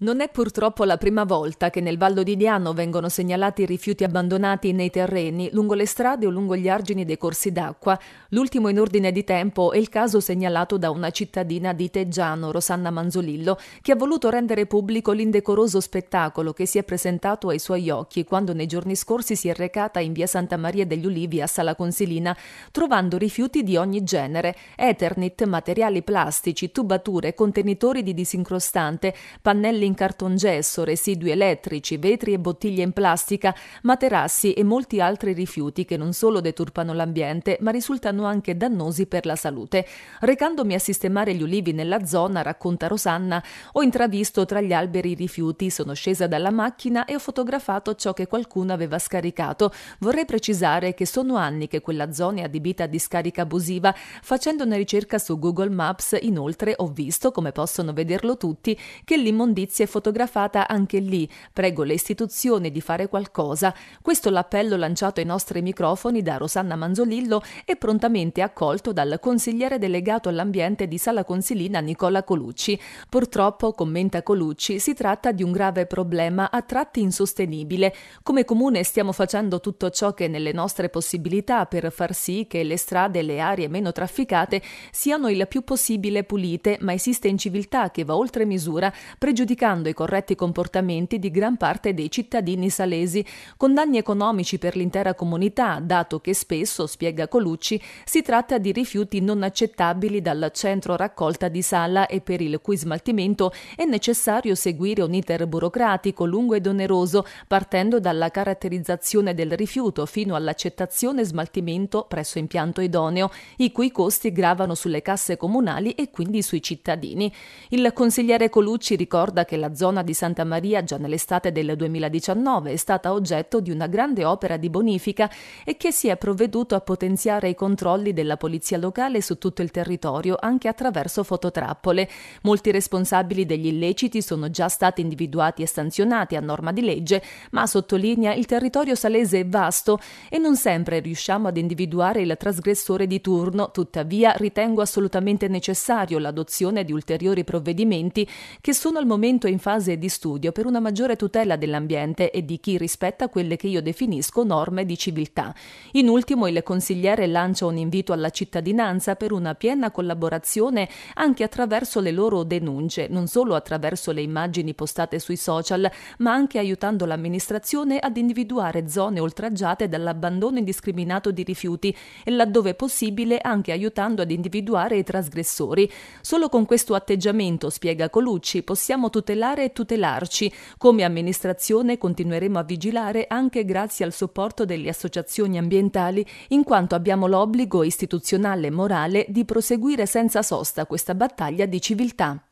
Non è purtroppo la prima volta che nel Vallo di Diano vengono segnalati rifiuti abbandonati nei terreni, lungo le strade o lungo gli argini dei corsi d'acqua. L'ultimo in ordine di tempo è il caso segnalato da una cittadina di Teggiano, Rosanna Manzolillo, che ha voluto rendere pubblico l'indecoroso spettacolo che si è presentato ai suoi occhi quando nei giorni scorsi si è recata in via Santa Maria degli Ulivi a Sala Consilina, trovando rifiuti di ogni genere, Ethernet, materiali plastici, tubature, contenitori di disincrostante, pannelli in cartongesso, residui elettrici, vetri e bottiglie in plastica, materassi e molti altri rifiuti che non solo deturpano l'ambiente, ma risultano anche dannosi per la salute. Recandomi a sistemare gli ulivi nella zona, racconta Rosanna, ho intravisto tra gli alberi i rifiuti, sono scesa dalla macchina e ho fotografato ciò che qualcuno aveva scaricato. Vorrei precisare che sono anni che quella zona è adibita a discarica abusiva. Facendo una ricerca su Google Maps, inoltre ho visto, come possono vederlo tutti, che l'immondizia si è fotografata anche lì. Prego le istituzioni di fare qualcosa. Questo l'appello lanciato ai nostri microfoni da Rosanna Manzolillo e prontamente accolto dal consigliere delegato all'ambiente di Sala Consilina Nicola Colucci. Purtroppo, commenta Colucci, si tratta di un grave problema a tratti insostenibile. Come comune stiamo facendo tutto ciò che è nelle nostre possibilità per far sì che le strade e le aree meno trafficate siano il più possibile pulite, ma esiste inciviltà che va oltre misura, pregiudicando limitando i corretti comportamenti di gran parte dei cittadini salesi, con danni economici per l'intera comunità, dato che spesso, spiega Colucci, si tratta di rifiuti non accettabili dal centro raccolta di Sala e per il cui smaltimento è necessario seguire un iter burocratico lungo ed oneroso, partendo dalla caratterizzazione del rifiuto fino all'accettazione e smaltimento presso impianto idoneo, i cui costi gravano sulle casse comunali e quindi sui cittadini. Il consigliere Colucci ricorda che la zona di Santa Maria già nell'estate del 2019 è stata oggetto di una grande opera di bonifica e che si è provveduto a potenziare i controlli della polizia locale su tutto il territorio anche attraverso fototrappole. Molti responsabili degli illeciti sono già stati individuati e sanzionati a norma di legge, ma sottolinea il territorio salese è vasto e non sempre riusciamo ad individuare il trasgressore di turno, tuttavia ritengo assolutamente necessario l'adozione di ulteriori provvedimenti che sono al momento comunque in fase di studio per una maggiore tutela dell'ambiente e di chi rispetta quelle che io definisco norme di civiltà. In ultimo il consigliere lancia un invito alla cittadinanza per una piena collaborazione anche attraverso le loro denunce, non solo attraverso le immagini postate sui social, ma anche aiutando l'amministrazione ad individuare zone oltraggiate dall'abbandono indiscriminato di rifiuti e laddove possibile anche aiutando ad individuare i trasgressori. Solo con questo atteggiamento, spiega Colucci, possiamo tutelare tutelare e tutelarci. Come amministrazione continueremo a vigilare anche grazie al supporto delle associazioni ambientali, in quanto abbiamo l'obbligo istituzionale e morale di proseguire senza sosta questa battaglia di civiltà.